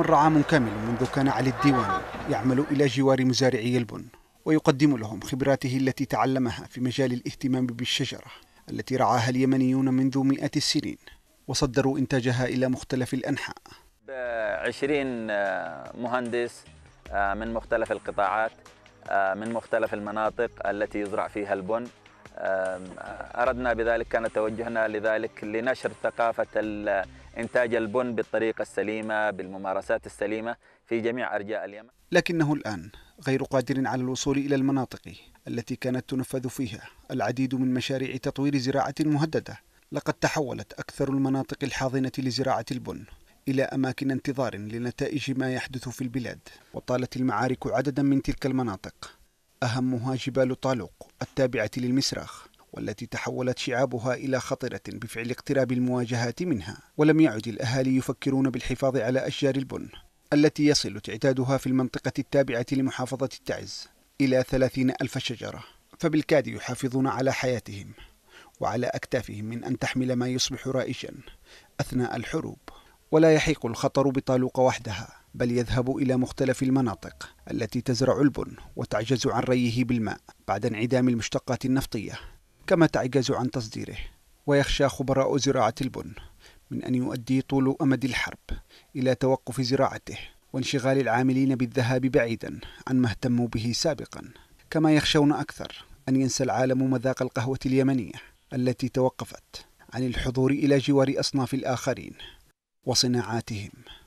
مر عام كامل منذ كان علي الديوان يعمل إلى جوار مزارعي البن ويقدم لهم خبراته التي تعلمها في مجال الاهتمام بالشجرة التي رعاها اليمنيون منذ مئات السنين وصدروا إنتاجها إلى مختلف الأنحاء عشرين آه، مهندس آه، من مختلف القطاعات آه، من مختلف المناطق التي يزرع فيها البن أردنا بذلك كان توجهنا لذلك لنشر ثقافة إنتاج البن بالطريقة السليمة بالممارسات السليمة في جميع أرجاء اليمن لكنه الآن غير قادر على الوصول إلى المناطق التي كانت تنفذ فيها العديد من مشاريع تطوير زراعة مهددة لقد تحولت أكثر المناطق الحاضنة لزراعة البن إلى أماكن انتظار لنتائج ما يحدث في البلاد وطالت المعارك عددا من تلك المناطق أهمها جبال طالوق التابعة للمسراخ والتي تحولت شعابها إلى خطرة بفعل اقتراب المواجهات منها ولم يعد الأهالي يفكرون بالحفاظ على أشجار البن التي يصل تعدادها في المنطقة التابعة لمحافظة التعز إلى ثلاثين ألف شجرة فبالكاد يحافظون على حياتهم وعلى أكتافهم من أن تحمل ما يصبح رائجا أثناء الحروب ولا يحيق الخطر بطالوق وحدها بل يذهب إلى مختلف المناطق التي تزرع البن وتعجز عن ريه بالماء بعد انعدام المشتقات النفطية كما تعجز عن تصديره ويخشى خبراء زراعة البن من أن يؤدي طول أمد الحرب إلى توقف زراعته وانشغال العاملين بالذهاب بعيدا عن ما اهتموا به سابقا كما يخشون أكثر أن ينسى العالم مذاق القهوة اليمنية التي توقفت عن الحضور إلى جوار أصناف الآخرين وصناعاتهم